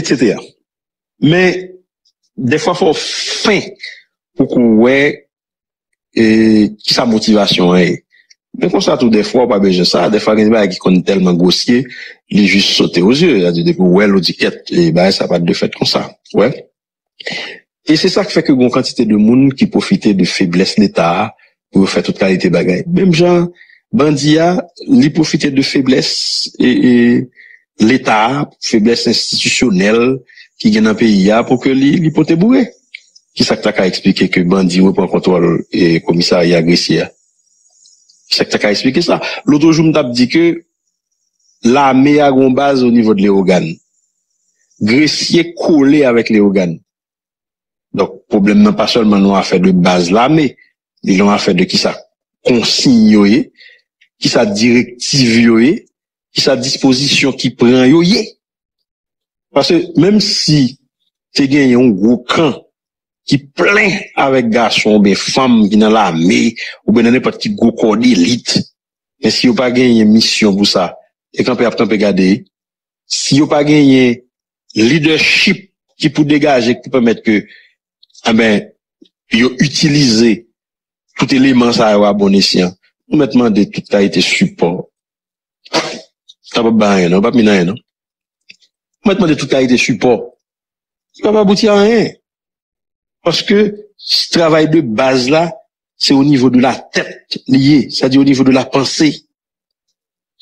etc. Men, defwa fwa fin pou kou wè ki sa motivasyon wè. Men konsa tou defwa, wè gen sa, defwa gen sa ki koni telman gosye, li jis sote ou zye, wè lodi ket, sa pat de fèt konsa. E se sa ki fèk yon kantite de moun ki profite de feblesse l'Etat pou fè tout kalite bagay. Bem jan, bandiya li profite de feblesse e e l'Etat, feblesse institisyonel ki gen an peyi ya pou ke li potebouye. Kisa k tak a eksplike ke bandi wè pou an kontwal komisari ya gresi ya. Kisa k tak a eksplike sa. L'oto joum tap di ke l'ame ya gounbaz ou nivou de l'eogan. Gresi ya koule avèk l'eogan. Donk problem nan pa solman nou a fè de baz l'ame, nou a fè de ki sa konsign yoye, ki sa direktiv yoye, ki sa disposisyon ki pren yo ye. Pase, mem si te gen yon gwo kan ki plen avek gason ou ben fam binan la me, ou ben ane pati gwo kon elit, men si yo pa gen yon misyon bou sa, ek anpe apte anpe gade, si yo pa gen yon lideship ki pou degaje, ki pou pemet ke a ah ben, yo utilize tout eleman sa ewa abonnesyan, pou met mande tout ta ete support. Ta bop ba yon nan, bop mi nan yon nan. Mwen te mwande touta yon te supo. Ti ba bop bouti an yon. Paske, si travay de base la, se o nivou de la tèt liye. Sa di o nivou de la pansè.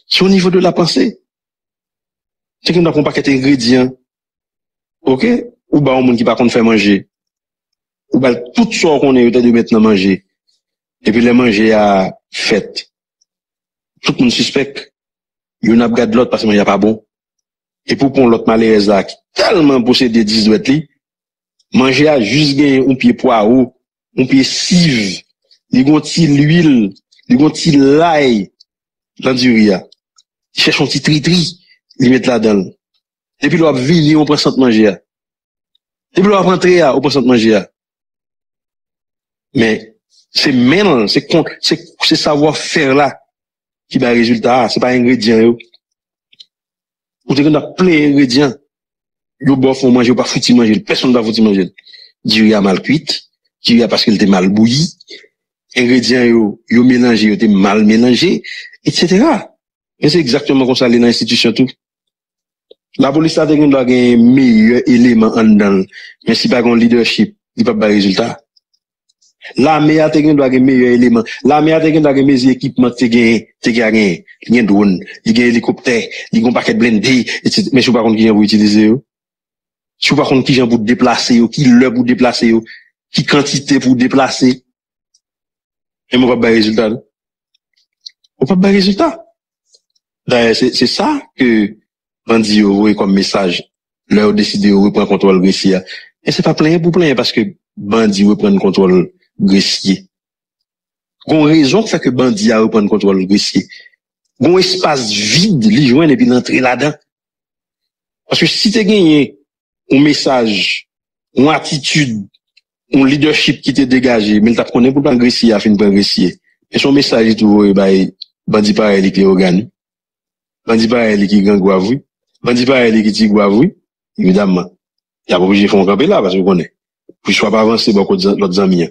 Se o nivou de la pansè. Ti kèm nan kon pa kèt ingredient. Ok? Ou ba an moun ki pa kon te fè manjè. Ou bal tout son kon e yon tè di mèt nan manjè. E pi lè manjè a fèt. Tout moun suspèk. Yon ap gade lot pasman ya pa bon. E pou pon lot malez la ki talman posede dizwet li, manje a juz gen yon piye poa ou, yon piye siv, li gonti l'uil, li gonti l'ay, l'anduria. Li chèchon ti tri-tri, li met la den. Depi lò ap vi, li yon pre sent manje a. Depi lò ap rentre a, yon pre sent manje a. Men, se men, se kon, se savo fèr la. ki ba rezultat, se pa ingredyen yo. Ou te gen dap ple ingredyen, yo bo foun manje, yo pa fouti manje, person dap fouti manje, di ria mal kwit, di ria paske lte mal bouyi, ingredyen yo menanje, yo te mal menanje, et cetera. Men se exaktouman kon sa lè nan institusyon tou. La polis ta te gen dap gen meyè element an dan, men se pa gen leadership, di pa ba rezultat, La mea te gen do a gen meyo eleman, la mea te gen do a gen mezi ekipman te gen, te gen a gen, gen drone, gen helikopter, gen kompaket blendé, men sou pa kont ki gen vou itilize yo? Sou pa kont ki gen vou deplase yo, ki lè pou deplase yo, ki kantite pou deplase? E mwen pa bè rezultat? Mwen pa bè rezultat? C'è sa ke bandi yo vwe kom mesaj, lè ou deside yo vwe pren kontrol gresia. E se pa plenye pou plenye, paske bandi yo vwe pren kontrol gresia. Grissier. Gon rezon sa ke bandi a ou pon kontrol Grissier. Gon espase vide li jwen epi l'entri la dan. Paske si te genyen ou mesaj, ou atitude, ou leadership ki te degaje, men ta prenen pou pan Grissier a fin pan Grissier. Men son mesaj tou woye baye, bandi pa elik li o gany. Bandi pa elik li ki gran kwa vwi. Bandi pa elik li ki ti kwa vwi. Evidamman. Ya poubiji foun kapela, paske pou konen. Pou chwa pa avanse bako lot zanmian.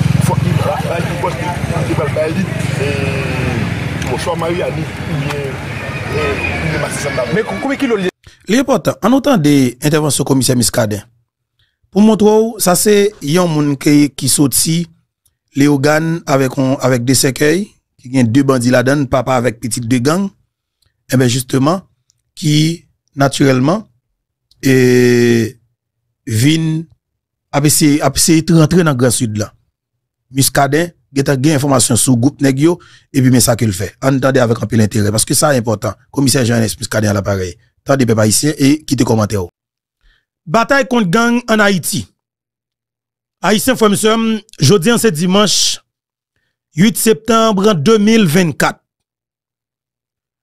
L'important, en autant des interventions commissaire Miskaden, pour montrer ça c'est un monde qui sorti les organes avec, avec des secueils, qui a deux bandits là-dedans, papa avec petite deux gangs, et eh bien justement, qui naturellement, et, eh, vin, a essayé de rentrer dans le Grand Sud là. Muscadet, vous a des information sur le groupe Negio, et puis, mais ça qu'il fait. Entendez avec un peu d'intérêt... parce que ça est important. Commissaire Jean-Nes Muscadet à l'appareil. Tendez, peuple haïtien, et quittez commentaire. Bataille contre gang en Haïti. Haïtien, frère, jeudi jeudi, ce dimanche, 8 septembre 2024.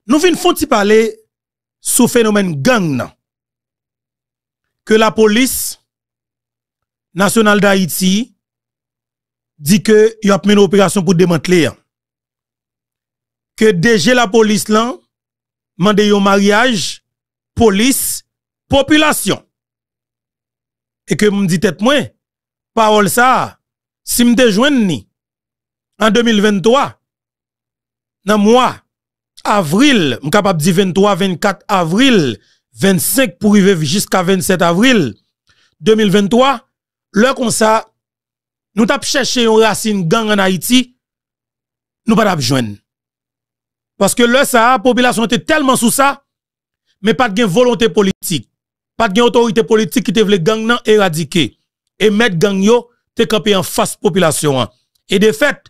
Nous venons de parler sous phénomène gang que la police nationale d'Haïti dit que y a une opération pour démanteler. Hein. Que déjà la police là mandé un mariage police population. Et que me m'm dit tête moi parole ça si me joindre ni en 2023 dans mois avril, suis m'm capable dire 23 24 avril 25 pour arriver jusqu'à 27 avril 2023 le comme ça nous t'ap cherché une racine gang en Haïti, nous pas besoin. Parce que le ça, la population était tellement sous ça, mais pas de volonté politique, pas de autorité politique qui te voulait gang nan éradiquer et mettre gang yo te campé en face population Et de fait,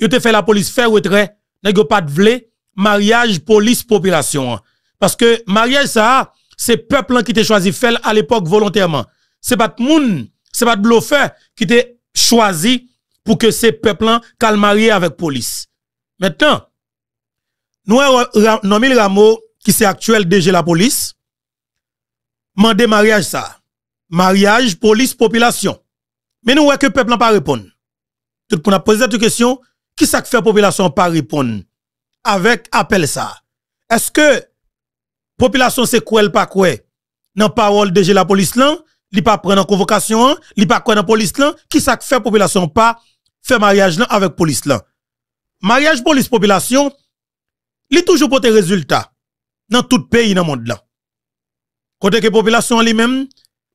yo te fait la police faire retrait, n'a pas de vle mariage police population Parce que mariage ça, c'est peuple qui te choisi faire à l'époque volontairement. C'est pas de moun, c'est pas de bluffeur qui te choisi pour que ces peuples calmarient marier avec police. Maintenant, nous avons nommé Rameau, qui est actuel DG la police, mandé mariage ça. Mariage, police, population. Mais nous voyons que le peuple n'a pas répondre. Tout le posé cette question, qui ça que fait population pas répondre avec appel ça? Est-ce que population c'est quoi elle pas quoi? Dans parole DG la police là, li pas prendre en convocation, li pas quoi en police là, qui ça fait population pas fait mariage là avec police là. Mariage police population, li toujours pour tes résultats dans tout pays dans le monde là. Côté que population lui-même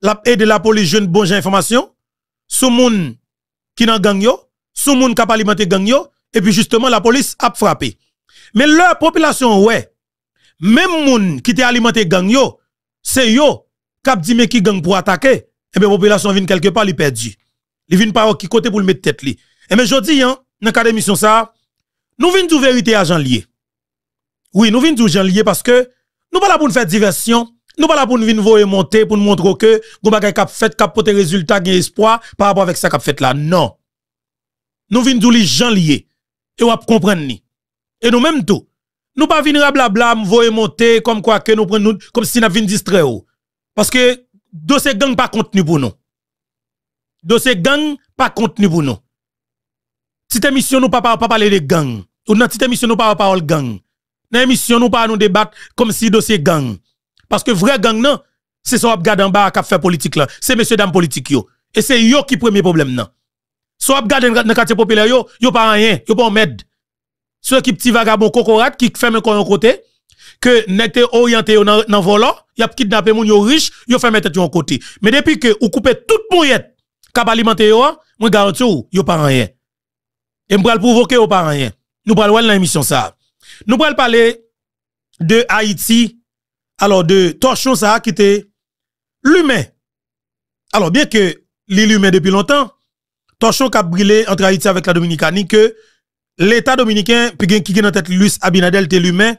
la de la police jeune bonne information sous moun qui dans gang yo, sous moun qui alimenté gang yo et puis justement la police a frappé. Mais leur population ouais même moun qui était alimenté gang c'est yo cap dit mais qui gang pour attaquer, Et eh bien, population vient quelque part, est perdu. Il vient par qui côté pour le mettre tête li. Et eh bien, je dis, hein, dans cas mission ça, nous venons tout vérité à Jean Lié. Oui, nous venons tout Jean Lié parce que nous pas là pour nous faire diversion, nous pas là pour nous venir voir monter, pour nous montrer que nous avons cap fait, cap résultat, gain espoir par rapport avec ça cap fait là. Non. Nous venons de Jean Lié. Et on comprendre ni. Et nous même tout. Nous pas venir blabla, Vous voyons monter comme quoi que nous prenons, comme si nous venons distraire. Parce que dossier gang pas contenu pour nous. Dossier gang pas contenu pour nous. Cette émission nous pas pas parler de gang. Ou dans cette émission nous pas parler gang. Dans émission nous pas nous débattre comme si dossier gang. Parce que vrai gang non, c'est ça regarde en bas qui fait politique là. C'est monsieur dans politique yo. Et c'est yo qui premier problème non. Soit ap dans le quartier populaire yo, yo pas rien, yo pas en med. Ceux qui petit vagabond cocorat qui fait un côté, que n'était orienté dans le volant, y a kidnappé moun yo riche, a fait mettre en côté. Mais depuis que ou coupez toute mouillette kap alimenter yo, moi garantis ou yo pas rien. Et m'pral provoquer pas rien. Nous parlons dans l'émission ça. Nous parlons parler de Haïti alors de torchon ça qui était l'humain. Alors bien que l'humain depuis longtemps, torchon qui a brûlé entre Haïti avec la Dominicanie que l'État dominicain, qui est dans tête Luis Abinadel, était l'humain,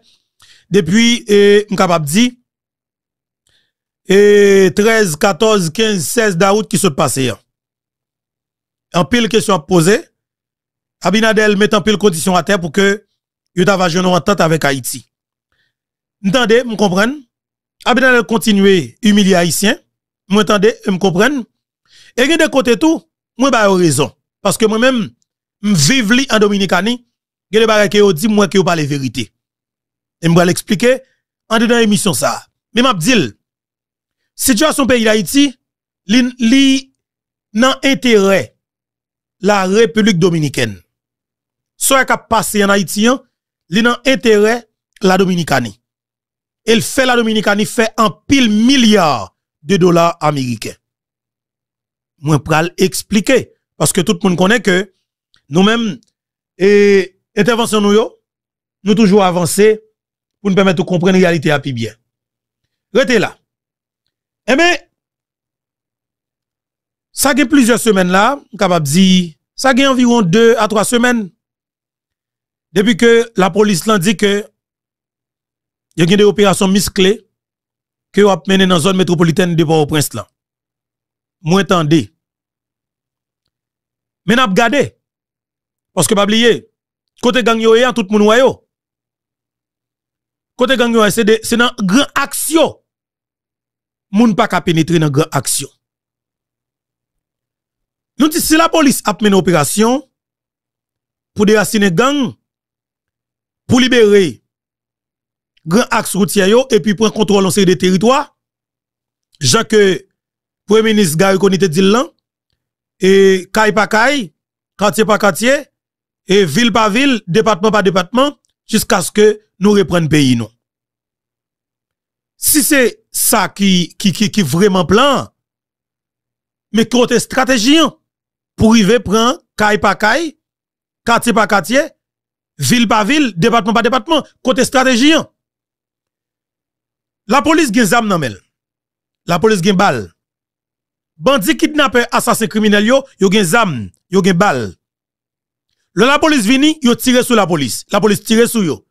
depuis, suis capable de dire, 13, 14, 15, 16 d'août qui se passait. En pile question à poser, Abinadel met en pile condition à terre pour que Yuta va jouer en tente avec Haïti. M'entendez, comprenez Abinadel continue humilier Haïtien. M'entendez, comprenez Et de côté tout, moi ba raison. Parce que moi-même, m'vive li en Dominicani, Je de que ke yo dit moi que pas les vérité. Et je vais l'expliquer en dedans émission ça. Mais m'a dit situation pays d'Haïti li, li nan intérêt la République dominicaine. Soit qu'a passé en Haïtien hein, li nan intérêt la Dominicanie. Elle fait la Dominicanie fait un pile milliard de dollars américains. Moi pral expliquer parce que tout le monde connaît que nous-mêmes et intervention nous nous toujours avancer pour nous permettre de comprendre la réalité à plus bien. Restez là. Eh bien, ça fait plusieurs semaines là, capable dire, ça fait environ deux à trois semaines depuis que la police l'a dit que il y a des opérations musclées que ont mené dans la zone métropolitaine de Port-au-Prince là. Moins tendez. Mais n'a gardé, parce que pas oublier côté gang yo tout le monde c'est dans grand action. Moun pas qu'à pénétrer dans grand action. Nous disons si la police a mené opération pour déraciner gang, pour libérer grand axe routier et puis prendre contrôle sur des territoires. le Premier ministre Gary Konite dit là, et caille par caille, quartier par quartier, et ville par ville, département par département, jusqu'à ce que nous le pays non Si c'est ça qui, qui, qui, qui vraiment plan, mais côté stratégie, hein, pour y prendre caille par caille, quartier par quartier, ville par ville, département par département, côté stratégie. Hein. La police gen zam nan La police gen bal. Bandi kidnappé assassin criminel yo, yo zam, yo gen bal. Le la police vini, yo tire sur la police. La police tire sur yo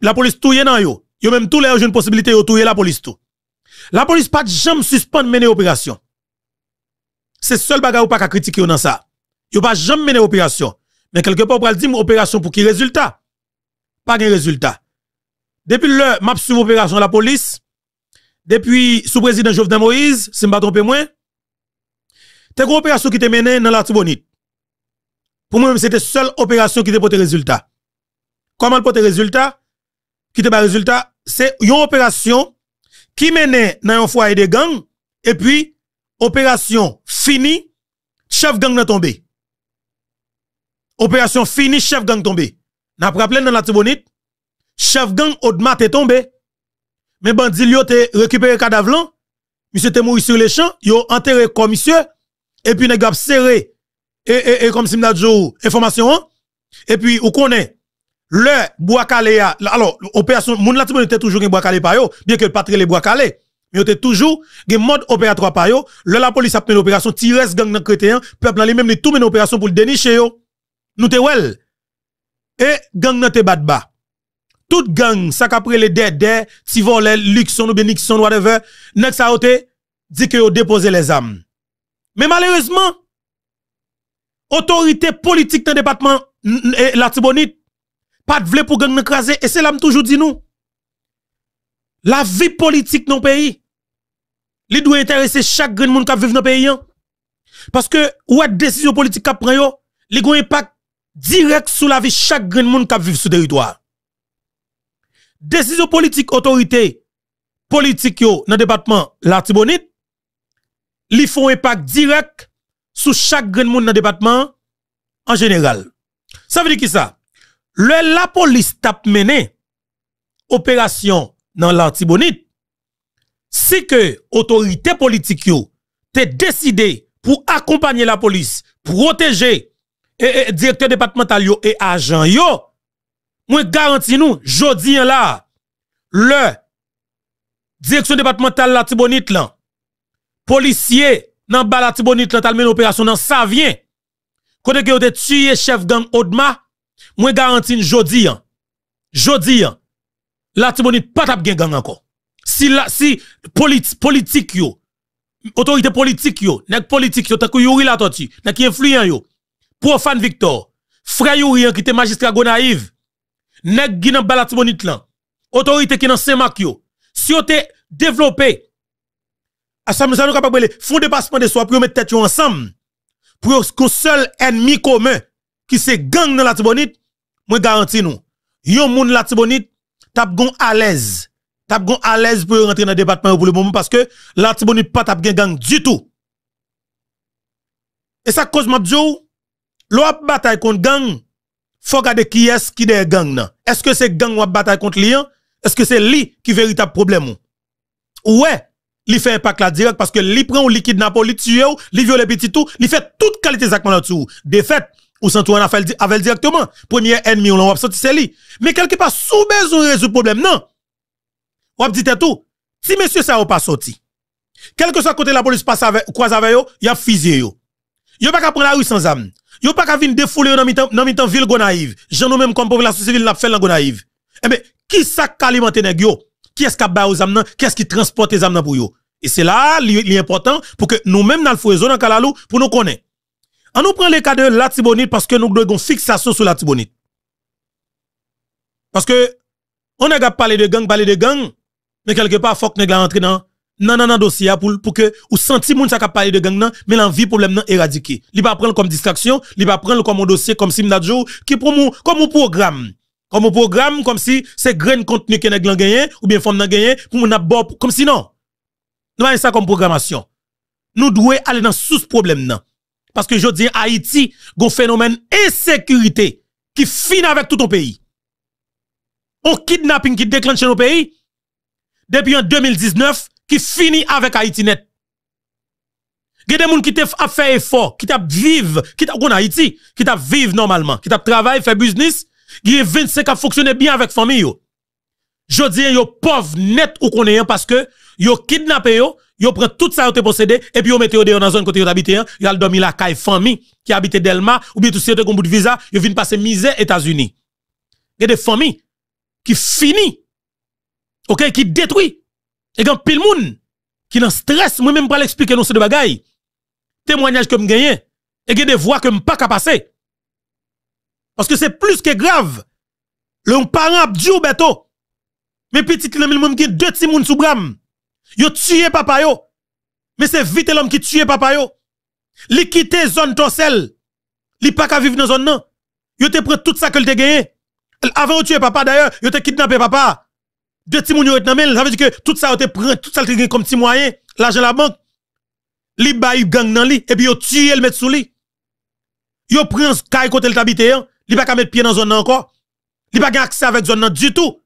la police touye nan yo. Yo même tous les jours une possibilité yo la police tout. La police pas jamais suspendre mener opération. C'est seul bagarre ou pas qu'à critiquer dans ça. Yo pas jamais mener opération. Mais quelque part on dire opération pour qui résultat Pas de résultat. Depuis le map sous opération la police depuis sous président Jovenel Moïse, si je ne trompe moins, t'es une opération qui était menée dans la Tibonite. Pour moi, c'était seule opération qui était pour résultat. Comment le porte résultat? Qui te pas résultat? C'est une opération qui menait dans un foyer de gang, et puis, opération finie, chef gang est tombé. Opération finie, chef gang tombé. N'a rappelé dans la Tibonite, chef gang Audemars est tombé. Mais bandit yo a récupéré cadavre monsieur te mort sur les champs, yo enterré comme monsieur et puis pas serré et, et, et comme si dit, oh, information hein. et puis qu'on connaît le bois calé alors opération moun la était toujours un bois calé pa yo bien que le patre les bois calé mais était toujours gen mode opératoire pa yo le la police a fait une opération tires gang dans chrétien peuple là lui-même les tout une opération pour le dénicher yo nous t'es wel et gang nan te bat ba tout gang ça qu'après les d'd' si volé luxon ou bien nixon whatever nek sa ote dit que yo déposer les âmes mais malheureusement autorité politique dans département la Tibonite pas de vle pour gang n'écraser. Et c'est là toujours dit nous. La vie politique dans le pays, il doit intéresser chaque grand monde qui vit dans le pays. Hein. Parce que, ou décision politique qui prend, il ont un impact direct sur la vie chaque grand monde qui vit sur le territoire. Décision politique, autorité politique yo, dans le département l'artibonite, ils font un impact direct sur chaque grand monde dans le département en général. Ça veut dire qui ça? Le la police tape mené opération dans l'antibonite, si que autorité politique yo te décidé pour accompagner la police, protéger et, e, directeur départemental yo et agent yo, moi garantis nous, jodi là, le direction départementale la là, policier dans bas la là, opération dans côté que yo te tué chef gang Odma, moi garantis jodi an. Jodi an. La Tibonite pas gang encore. Si la si politique yo autorité politique yo, nek politique yo tant la influent yo. Profane Victor, frère Yuri qui était magistrat Gonaïve. Nek qui nan balat Tibonite Autorité qui nan Saint-Marc yo. Si yo te développé à ah, ça nous capable fond dépassement de soi pour mettre tête ensemble pour qu'on seul ennemi commun qui c'est gang dans la Tibonite, moi garantis nous, yon moun la Tibonite, tap gon à l'aise. Tap gon à l'aise pour rentrer dans le département pour le moment parce que la Tibonite pas tap gang du tout. Et ça cause m'abdjou, l'op bataille contre gang, faut regarder qui est-ce qui est gang Est-ce que c'est gang ou bataille contre lion? Est-ce que c'est lui qui est véritable problème Ouais, li fait un impact là direct parce que lui prend ou liquide Napoli, tue ou, viole petit tout, Il fait toute qualité exactement là-dessous. De ou sans tout en avec directement. Premier ennemi, on l'a sorti, c'est lui. Mais quelque part, sous besoin résoudre le problème, non. On dit tout. Si monsieur ça n'a pas sorti, quel que soit côté la police passe avec, croise avec yo, y a fusillé yo. a pas qu'à prendre la rue sans âme. a pas qu'à venir défouler dans une ville Gonaïve. J'en ai même comme population civile n'a fait dans Gonaïve. Eh ben, qui ça alimenté nèg yo? Qui est-ce qui a aux âmes Qui est-ce qui transporte les âmes pour yo? Et c'est là l'important pour que nous-mêmes dans le foyer dans Kalalou pour nous connaître. On nous prend le cas de la Tibonite parce que nous devons fixation sur la Tibonite. Parce que, on a parlé de gang, parlé de gang, mais quelque part, faut que nous dans non non non dossier pour pour que ou senti moun ça parler de gang nan mais l'envie problème nan éradiqué li pas prendre comme distraction li pas prendre comme un dossier comme si nous qui pour comme un programme comme un programme comme si c'est grain contenu que a gagné ou bien femme nan gagné pour mon comme si non nous ça comme programmation nous devons aller dans sous problème nan parce que je dis, Haïti, un phénomène insécurité qui finit avec tout le pays. Un kidnapping qui déclenche nos pays depuis en 2019 qui finit avec Haïti net. Il y a des gens qui ont fait effort, qui ont vivre, qui ont Haïti, qui ont normalement, qui ont travaillé, fait business, qui ont 25 qui fonctionné bien avec famille. Yo. Je dis, yo pauvre net ou qu'on parce que yo kidnappé yo, yo prend tout ça qui possédé et puis yo mettez dehors dans zone côté yo habité hein. yo al dormi la caille famille qui habite Delma ou bien tout si yo te bout de visa yo viennent passer aux États-Unis y a des familles qui finissent OK qui détruit et quand pile moun qui n'en stress moi même pas l'expliquer non c'est de bagaille témoignage que me Il et a des voix que me pas passer parce que c'est plus que grave le parent Ou bateau mais petit le même qui deux petits moun sous Yo tué papa yo. Mais c'est vite l'homme qui tué papa yo. Li quitté zone torsel. Li pas qu'à vivre dans zone non. Yo te prend tout ça que te gagné. Avant de tuer papa d'ailleurs, yo te kidnappé papa. Deux petits moun yo ça veut dire que tout ça yo te prend, tout ça gagné comme petit moyen, l'argent la banque. Li une gang dans li et puis yo tué le mettre sous li. Yo prend kay côté l'habité, hein. li pas qu'à mettre pied dans zone encore. Li pas accès avec zone du tout.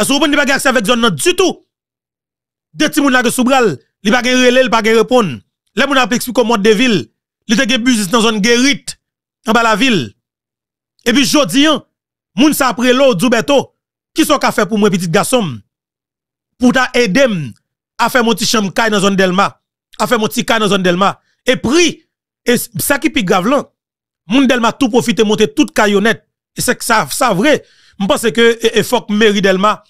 Est-ce vous pas pas accès avec zone du tout? deux petits mouns de que sous bral, li pa gen relais, li pa gen répondre. Les moun a expliqué comment de ville, li te gen business dans zone guérite en bas la ville. Et puis je hein, les moun sa après l'eau du qui sont ka fait pour moi petit garçon pour ta aider à faire mon petit chambre dans zone Delma, à faire mon petit dans zone Delma et puis, et ça qui plus grave là, moun Delma tout profiter monter toute caillonnette. et c'est ça ça vrai. Je pense que et, et, faut que mairie Delma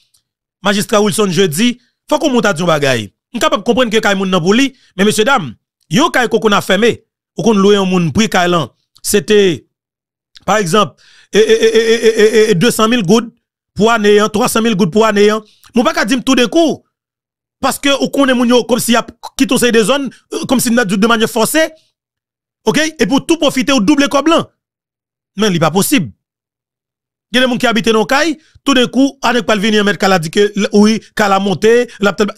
magistrat Wilson jeudi faut qu'on monte à bagaille. bagay. On capable comprendre que des nan pour li, mais messieurs dames, yon gens qu'on a fermé ou qu'on loue un moun prix kay c'était par exemple 200 eh, 000 eh, eh, gouttes pour année 300 000 gouttes pour ne Mon pas dire tout de coup parce que ou connaît moun yo comme s'il y a quitté des zones euh, comme si de manière forcée. OK Et pour tout profiter au double coblan. Mais il n'est pas possible. Il y a des gens qui habitent dans caille, tout d'un coup, on pas venir mettre Kala dit que oui, Kala monté,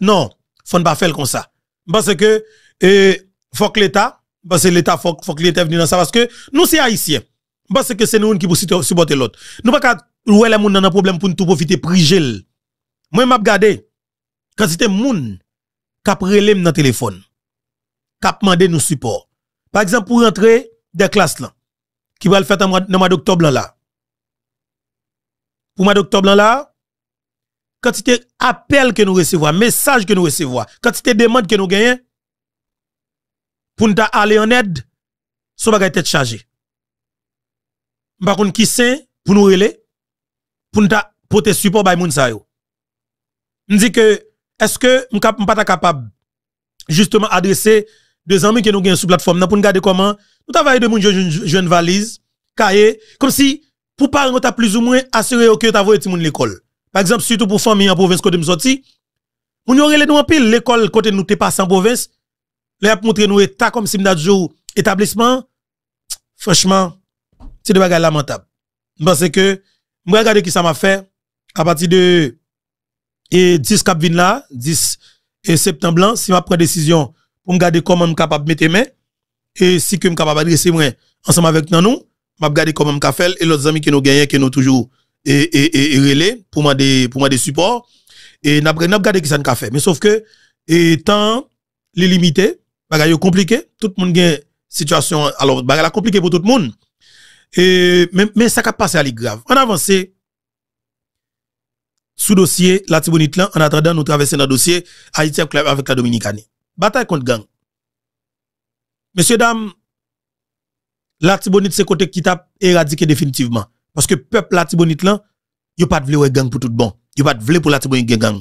non, faut pas faire comme ça. Parce que euh, faut que l'État, parce que l'État faut, que l'État vienne dans ça parce que nous c'est haïtiens. Parce que c'est nous qui pouvons supporter l'autre. Nous pas ouais les gens dans un problème pour nous tout profiter prigel. Moi m'a regardé quand c'était qui cap relève dans téléphone. Qui demandé nous support. Par exemple pour rentrer des classes là qui va le faire dans mois d'octobre là pour docteur d'octobre là, quantité appel que nous recevons, message que nous recevons, quantité demande que nous gagnons, pour nous aller en aide, ce bagage tête chargé. Par contre, qui c'est pour nous relayer, pour nous porter support par moun sa yo. dit que, est-ce que nous pas capable, justement, adresser des amis que nous gagnons sur plateforme, pour nous garder comment, nous travaillons de moun jeune valise, cahier, comme si, pour parents t'a plus ou moins assuré que t'a voyé moun l'école. Par exemple, surtout pour famille en province côté me sorti, mon aurait relé nous en pile l'école côté nous t'es pas en province. Là pour montrer nous état comme si d'établissement, établissement. Franchement, c'est des bagages lamentables. Parce que moi regarder qui ça m'a fait à partir de et 10 cap vin là, 10 et septembre là, si m'a prend décision pour me garder comment me capable mettre main et si que me capable adresser moi ensemble avec nous m'a regardé comment faire et l'autre amis qui nous gagnent qui nous toujours et et et, pour moi des pour moi des supports et n'a regardé qui ça nous fait mais sauf que étant les limité bagaille compliqué tout le monde gagne situation alors bagaille compliqué pour tout le monde et mais mais ça qui passé à grave on avancé sous dossier la en attendant nous traverser dans dossier Haïti avec la Dominicaine bataille contre gang messieurs dames la Tibonite, c'est côté qui t'a éradiqué définitivement. Parce que peuple la Tibonite, là, il pas de vle gang pour tout bon. Il pas de vle pour la Tibonite gang.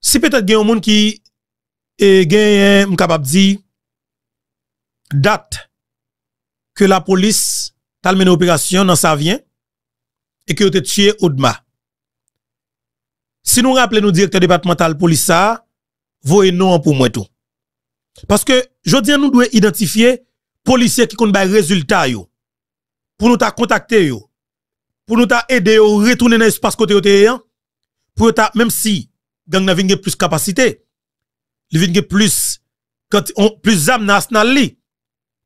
Si peut-être il y a un monde qui est eh, eh capable de dire date que la police a mené opération dans sa vie et que été tué Audma. Si nous rappelons nous directeur départemental police ça, voyez non pour moi tout. Parce que je dis nous devons identifier policiers qui ont les résultats, pour nous contacter, pour nous aider à retourner dans l'espace côté hein. pour ta, même si gang n'a vinge plus capacité, li plus, quand on, plus national li,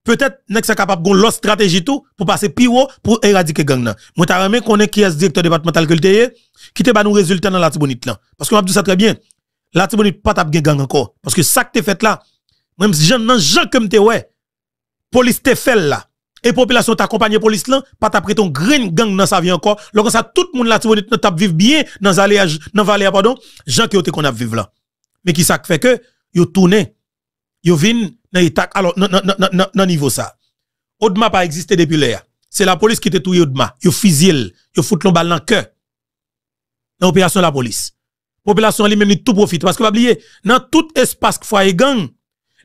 peut-être n'est pas capable de l'autre stratégie tout pour passer pire pour éradiquer gang là. Moi t'as remis qu'on est qui est directeur départemental que e, qui te ba nous résultats dans la Tibonite là. Parce qu'on a dit ça très bien. La Tibonite pas tape gang encore. Parce que ça que t'es fait là, même si j'en ai gens comme t'es ouais, police te fait là et population t'accompagne police là pas t'après ton green gang dans sa vie encore Lorsque ça tout le monde là tu ne t'a vivre bien dans zaléage dans valais pardon gens qui ont qu'on a vivre là mais qui ça fait que yo tourné yo vinn dans état alors dans niveau ça Odma pas existé depuis l'air. c'est la police qui te touye Odma yo fusil yo fout l'on balle dans cœur dans de la police population lui même tout profite parce que pas oublier dans tout espace foyer gang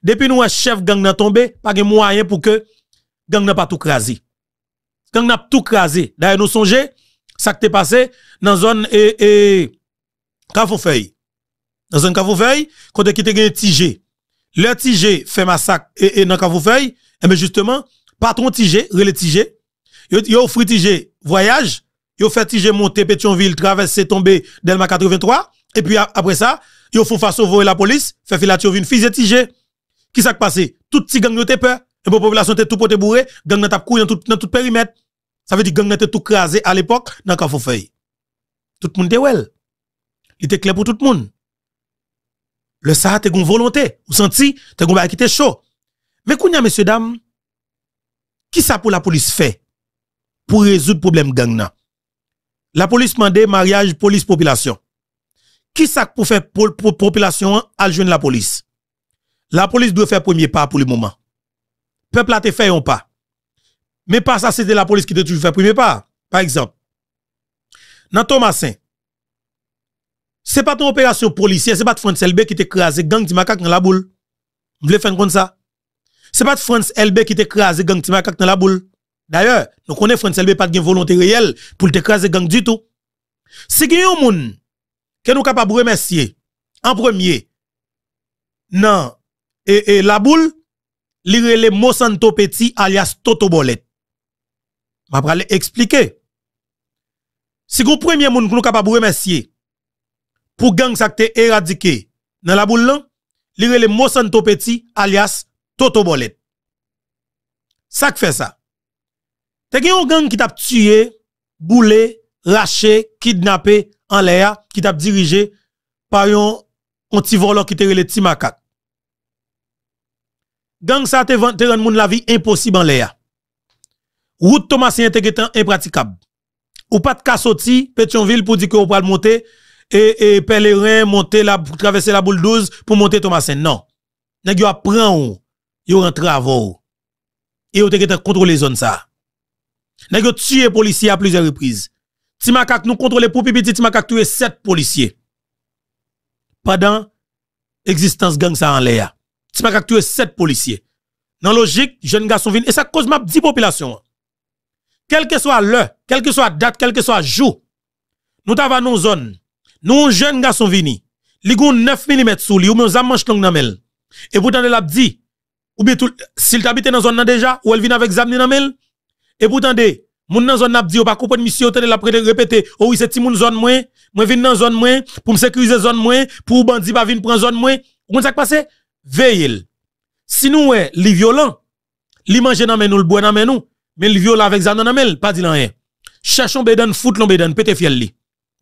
depuis nous, un chef gang n'a tombé, pas de moyen pour que gang n'a pas tout crasé. Gang n'a tout crasé. D'ailleurs, nous songez, ça qui est passé dans zone et, et, Dans Dans zone Cavoufeuille, quand qui quitté un Tigé. Le Tigé fait massacre et, dans cavoufeuille et eh bien justement, patron Tigé, relé Tigé, il offre Tigé voyage, il fait Tigé monter Pétionville, traverser, tomber Delma 83, et puis après ça, il faut face au la police, fait filature, une fille Tigé. Qui s'est passé? Tout petit gang était peur. Et pour population était tout poté bourré. Gang n'a couru dans tout, dans tout périmètre. Ça veut dire gang était tout crasé à l'époque dans feuille. Tout le monde était well. Il était clair pour tout le monde. Le ça, était une volonté. Vous senti, t'es gon qui était chaud. Mais qu'on y a, messieurs, dames, qui ça pour la police fait pour résoudre le problème gang nan? La police mandé mariage police-population. Qui ça pour faire pour, population hein, à la police? La police doit faire premier pas pour le moment. Peuple a te fait un pas. Mais pas ça, c'était la police qui doit toujours faire premier pas. Par exemple, dans Thomasin, c'est pas ton opération policière, c'est pas de France LB qui t'écrase gang macaque dans la boule. Vous voulez faire comme ça? C'est pas de France LB qui t'écrase gang macaque dans la boule. D'ailleurs, nous connaissons France LB pas de volonté réelle pour t'écraser gang du tout. C'est vous avez un monde que nous capable remercier en premier, non, et, la boule, le Mosanto Petit alias Toto Bolet. Ma pral expliquer. Si vous premier monde que nous capable remercier pour gang ça été éradiqué dans la boule là, le Petit alias Toto Bolet. Ça fait ça. T'as gen gang qui t'a tué, boulé, lâché, kidnappé en l'air, qui t'a dirigé par un petit volant qui te le Timakat gang ça te rend la vie impossible en l'air. Route Thomasin te est impraticable. Ou pas de cassoti Pétionville pour dire que pas le monter et et pèlerin monter la traverser la boule 12 pour monter Thomasin. Non. Nèg yo prend ou yo rentre avant. Et ou te getan contrôler zone ça. Nèg yo tué policier à plusieurs reprises. Timakak nous contrôler pour pipi Timakak tuer 7 policiers. Pendant existence gang ça en l'air tu m'as tué 7 policiers. Dans logique, jeune garçon venus. et ça cause ma 10 population. Quelle que soit l'heure, quelle que soit date, quelle que soit jour, nous avons nos zones. Nous, jeunes garçons vini, li 9 mm sous lui, ou bien zam manche long namel. Et pourtant, elle a dit, ou bien tout, s'il t'habite dans zone déjà, ou elle vient avec la namel, et pourtant, de, dans dans zone n'a dit, ou pas comprendre mission, tenez la répéter, oh oui, c'est ti zone moins, moi vin dans zone moins, pour me sécuriser zone moins, pour bandit pas vin prendre zone moins. Vous ça qui passe? veillez. Si nous ouais li violent, li mange dans nous, le bois dans nous, mais les violents avec ça dans pas dit rien. Cherchons bédan foot l'on bédan pété fiel li.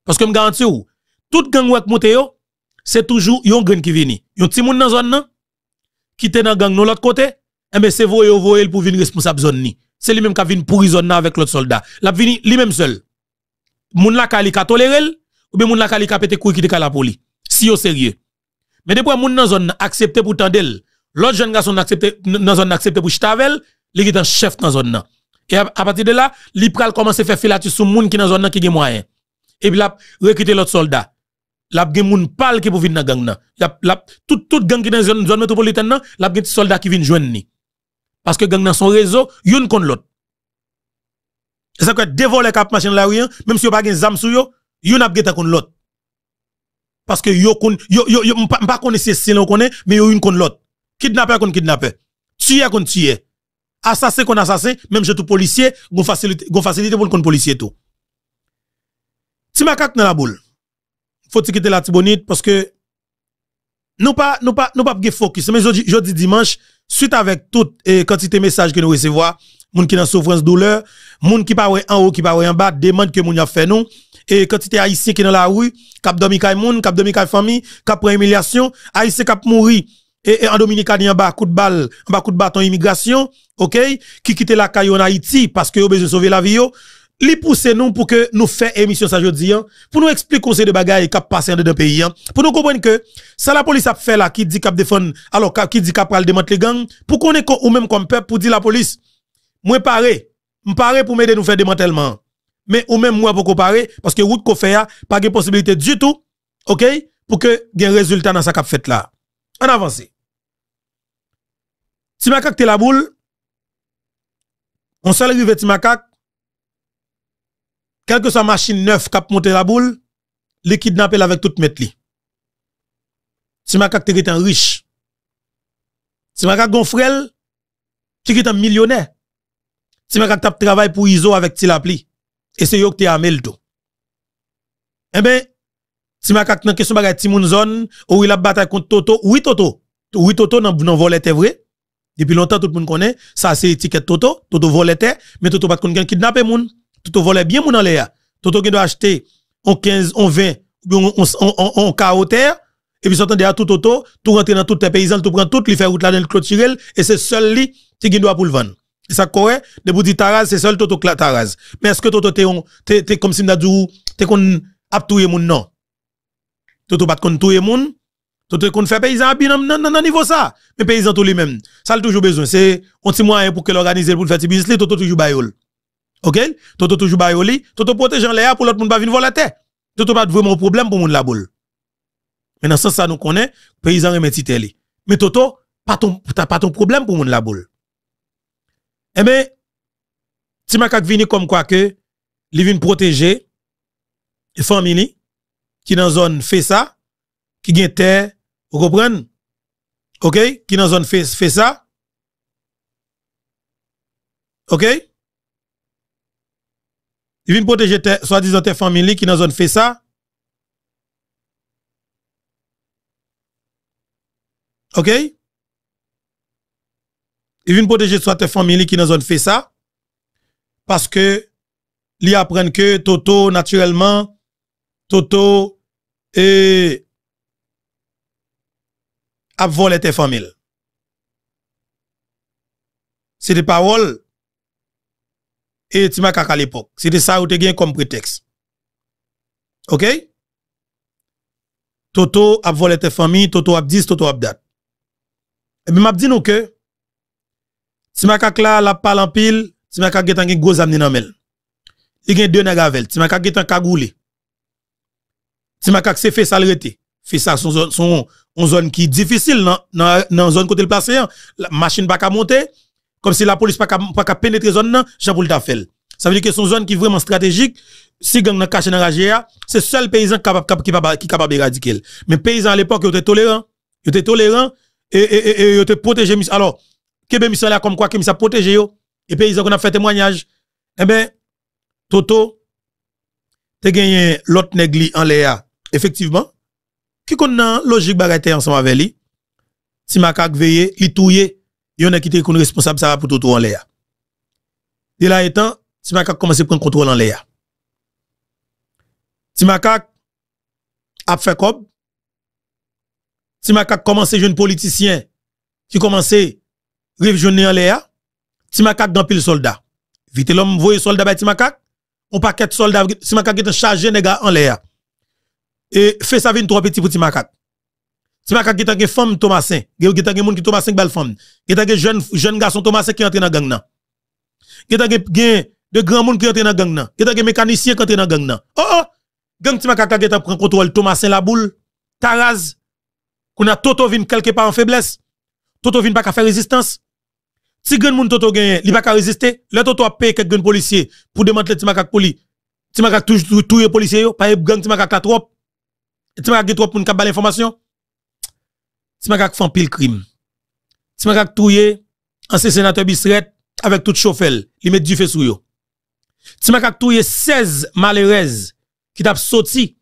Parce que me garantis ou toute gang wak monte yo, c'est toujours yon gang qui vini. Yon ti moun dans zone nan qui te dans gang non l'autre côté, eh ben c'est voye voye pour venir responsable zone ni. C'est lui même qui vient pourri zone avec l'autre soldat. L'a vini lui même seul. Moun la ka ka tolérel ou bien moun la ka ka pété couille qui te la police Si yo sérieux. Mais depuis gens dans zone accepté pour Tandel, l'autre jeune garçon accepté dans zone accepté pour Chitavel, il est un chef dans zone Et à, partir de là, il commencé à faire filature sur moun qui dans zone qui gen moyen. Et puis il recruter recruté l'autre soldat. Il a gen moun qui pour venir dans gang là. Il a tout tout gang qui dans zone zone métropolitaine il soldat qui vient joindre ni. Parce que gang dans son réseau, une contre l'autre. C'est ça que dévoler cap machine la rien, hein. même si n'avez pas de zam sur yo, une a contre l'autre parce que yo kon yo yo yo pas connaissez si connaît e, mais yo une contre l'autre kidnapper contre kidnapper tuer contre tuer assassin contre assassin même je tout policier gon facilité gon pour contre policier tout si ma dans la boule Il faut quitter la tibonite parce que nous pas nous pas nous pas focus mais jeudi jeudi dimanche suite avec toute eh, quantité messages que nous recevons moun qui dans souffrance douleur moun qui pas en haut qui pas en bas demande que moun a fait nous et quand quantité haïtien qui dans la rue, cap dormi kay moun, cap dormi kay famille, cap prend humiliation, haïtien cap mourir et, e, en dominicain en bas coup de balle, en coup de bâton immigration, OK, qui quitté la caille en Haïti parce que yo besoin de sauver la vie yo. Li pousser nous pour que nous fassions émission ça jodi hein. pour nous expliquer ces de bagaille cap passer dans le pays hein. pour nous comprendre que ça la police a fait là qui dit cap défendre alors qui dit cap pral démanteler gangs, pour qu'on est ou même comme peuple pour dire la police moi paré, me paré pour m'aider nous faire démantèlement mais ou même moi pour comparer, parce que route qu'on fait, pas de possibilité du tout, ok, pour que y ait un résultat dans sa cap fait là. En avance. Timakak te la boule, on seul rive m'a quelle que soit machine neuf cap monter la boule, les kidnapper avec toute mettre li. Si tu est un riche. si gonfrel, qui est un millionnaire. Si t'as t'a travail pour ISO avec Tilapli et c'est eux qui armé le tout. Eh ben, si ma kak nan question bagay moun zone ou il a bataille contre Toto, oui Toto. Oui Toto nan non volet est vrai. Depuis longtemps tout le monde connaît, ça c'est étiquette Toto, Toto t'es, mais Toto pas qui kidnapper moun, Toto volait e bien moun en l'air. Toto qui doit acheter en 15, en 20, en en carotère et puis s'entendait à tout Toto, tout rentrer dans tout les paysans, tout prend tout, lui faire route là dans le clôturel et c'est seul lui qui doit pour le vendre ça correct de vous dire Taraz c'est seul Toto Taraz mais est-ce que Toto t'es t'es comme si m'a dit t'es qu'on a tout moun non Toto pas qu'on tout moun Toto qu'on fait paysan bien non non niveau ça mais paysan tout les mêmes ça a toujours besoin c'est un petit moyen pour que l'organiser pour faire business Toto toujours bayol OK Toto toujours bayoli Toto protégeant l'air pour l'autre monde pas venir voler la terre Toto pas vraiment problème pour moun la boule mais dans ce sens ça nous connaît paysan remet titeli mais Toto pas ton pas ton problème pour moun la boule eh bien, si kak vini comme quoi que, il vient protéger les famille qui dans zone fait ça, qui vient terre, vous comprenez? OK? Qui dans zone fait, ça. OK? Il vient protéger soi-disant tes familles qui dans zone fait ça. OK? Il vient protéger soit tes familles qui dans zone fait ça parce que ils apprennent que Toto naturellement Toto et a volé tes familles. C'est des paroles et m'as à l'époque. C'était ça où tu as comme prétexte. OK Toto a volé tes familles, Toto a dit, Toto a dit. Et bien, m'a dit nous que ma kak la la pal en pile, ma makak getan gen gros amni nan mel. Li gen deux nagavel, avel, ti makak getan kagoulé. ma kak se fait salreté. Fait ça son son, son zone qui difficile dans dans zone côté le placé, hein. la machine pas ka monter comme si la police pas pas ka pénétrer zone nan, Jean ta Tafel. Ça veut dire que son zone qui vraiment stratégique, si gang nan caché dans Ragea, c'est seul paysan capable qui capable qui capable éradiquer. Mais paysan à l'époque, ils étaient tolérants, ils étaient tolérants et et et, et ils étaient protégés. Alors ben mission là comme quoi que ça protéger yo et puis, qu'on a fait témoignage. Eh ben Toto te gagné l'autre négligé en l'air. Effectivement, qui connaît logique bagarre ensemble avec lui. Si Makak veillé, il touye, yon a quitté qu'on responsable ça pour Toto en l'air. De là étant, si Makak commence à prendre contrôle en l'air. Si Makak a fait comme si Makak commence jeune politicien qui commençait révisionné en l'air, Timakak dans pile soldat. Vite l'homme le soldat by Timakak, on paquet soldat Timakak est chargé en l'air. Et fait ça vie trois petits pour Timakak. Timakak qui est femme Thomasin, qui est monde qui Thomasin belle femme, qui est jeune jeune garçon Thomasin qui entre dans gang nan. Qui est de grands monde qui entre dans gang y qui des mécaniciens qui entre dans gang nan. Oh oh, gang Timakak qui est prend contrôle Thomasin la boule, Taraz qu'on a Toto vin quelque part en faiblesse. Toto vin pas faire résistance. Si grand moun toto gagne, il va pas résister. Le toto a payé quelques policiers pour demander le Timakak poli. Timakak toujours tous les policiers yo, pas gang Timakak la trop. Timakak get trop pour nous capable l'information. Timakak fait pile crime. Timakak touye ancien sénateur Bisret avec toute chauffel, il met du feu sur yo. Timakak touye 16 malheureuses qui tap sorti,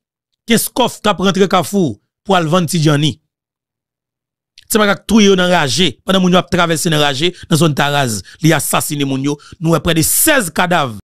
qui scoff tap rentré Kafou pour aller vendre Tidjani. C'est pas que tout est enragé. Pendant que nous avons traversé enragé dans zone Taraz, il a assassiné mon yo. Nous avons près de 16 cadavres.